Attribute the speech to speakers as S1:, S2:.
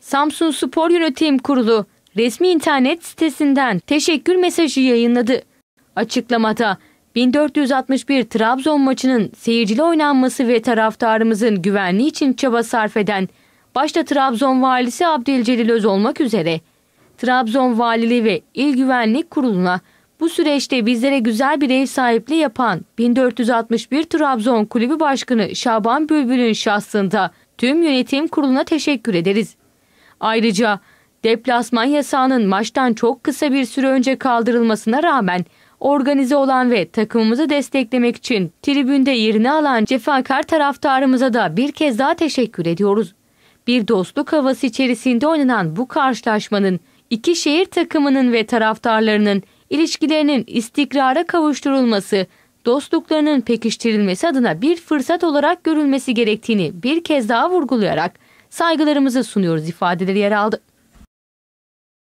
S1: Samsun Spor Yönetim Kurulu resmi internet sitesinden teşekkür mesajı yayınladı. Açıklamada 1461 Trabzon maçının seyircili oynanması ve taraftarımızın güvenliği için çaba sarf eden başta Trabzon valisi Abdülcelil Öz olmak üzere Trabzon Valiliği ve İl Güvenlik Kurulu'na bu süreçte bizlere güzel bir ev sahipliği yapan 1461 Trabzon Kulübü Başkanı Şaban Bülbül'ün şahsında tüm yönetim kuruluna teşekkür ederiz. Ayrıca deplasman yasağının maçtan çok kısa bir süre önce kaldırılmasına rağmen organize olan ve takımımızı desteklemek için tribünde yerini alan cefakar taraftarımıza da bir kez daha teşekkür ediyoruz. Bir dostluk havası içerisinde oynanan bu karşılaşmanın iki şehir takımının ve taraftarlarının ilişkilerinin istikrara kavuşturulması, dostluklarının pekiştirilmesi adına bir fırsat olarak görülmesi gerektiğini bir kez daha vurgulayarak saygılarımızı sunuyoruz ifadeleri yer aldı.